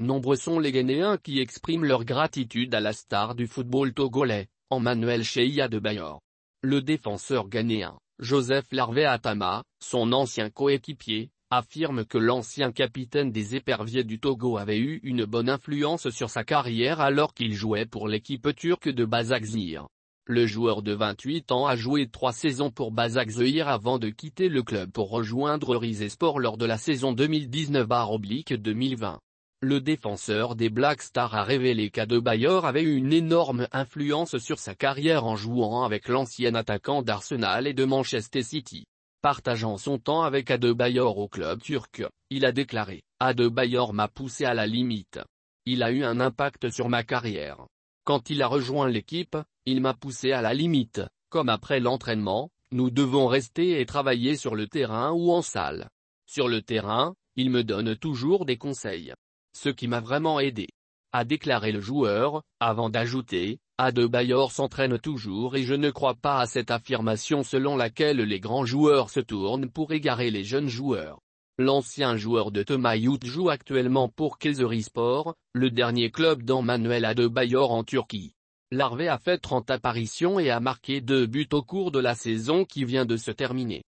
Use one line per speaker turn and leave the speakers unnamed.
Nombreux sont les Ghanéens qui expriment leur gratitude à la star du football togolais, Emmanuel Cheia de Bayor. Le défenseur ghanéen, Joseph Larvé Atama, son ancien coéquipier, affirme que l'ancien capitaine des éperviers du Togo avait eu une bonne influence sur sa carrière alors qu'il jouait pour l'équipe turque de Bazakzir. Le joueur de 28 ans a joué trois saisons pour Bazakzir avant de quitter le club pour rejoindre Rizespor lors de la saison 2019-2020 le défenseur des Black Stars a révélé qu'Adebayor avait eu une énorme influence sur sa carrière en jouant avec l'ancien attaquant d'Arsenal et de Manchester City. Partageant son temps avec Adebayor au club turc, il a déclaré « Adebayor m'a poussé à la limite. Il a eu un impact sur ma carrière. Quand il a rejoint l'équipe, il m'a poussé à la limite, comme après l'entraînement, nous devons rester et travailler sur le terrain ou en salle. Sur le terrain, il me donne toujours des conseils. Ce qui m'a vraiment aidé. A déclaré le joueur, avant d'ajouter, Adebayor s'entraîne toujours et je ne crois pas à cette affirmation selon laquelle les grands joueurs se tournent pour égarer les jeunes joueurs. L'ancien joueur de Tomayout joue actuellement pour Kayseri Sport, le dernier club dans Manuel Adebayor en Turquie. Larvé a fait 30 apparitions et a marqué deux buts au cours de la saison qui vient de se terminer.